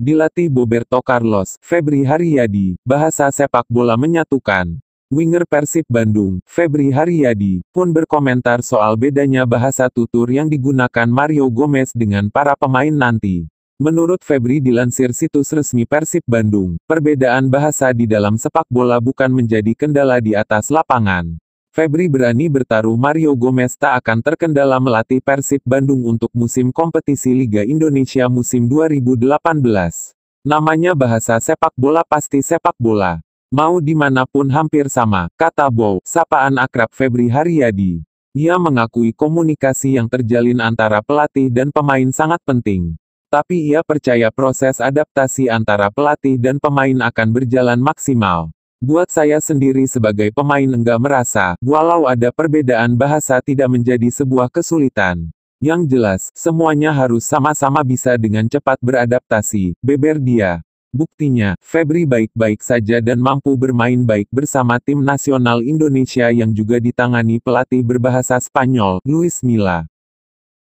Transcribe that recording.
Dilatih Boberto Carlos, Febri Haryadi, bahasa sepak bola menyatukan. Winger Persib Bandung, Febri Haryadi, pun berkomentar soal bedanya bahasa tutur yang digunakan Mario Gomez dengan para pemain nanti. Menurut Febri dilansir situs resmi Persib Bandung, perbedaan bahasa di dalam sepak bola bukan menjadi kendala di atas lapangan. Febri berani bertaruh Mario Gomez tak akan terkendala melatih Persib Bandung untuk musim kompetisi Liga Indonesia musim 2018. Namanya bahasa sepak bola pasti sepak bola. Mau dimanapun hampir sama, kata Bow, sapaan akrab Febri Haryadi. Ia mengakui komunikasi yang terjalin antara pelatih dan pemain sangat penting. Tapi ia percaya proses adaptasi antara pelatih dan pemain akan berjalan maksimal. Buat saya sendiri sebagai pemain enggak merasa, walau ada perbedaan bahasa tidak menjadi sebuah kesulitan. Yang jelas, semuanya harus sama-sama bisa dengan cepat beradaptasi, beber dia. Buktinya, Febri baik-baik saja dan mampu bermain baik bersama tim nasional Indonesia yang juga ditangani pelatih berbahasa Spanyol, Luis Mila.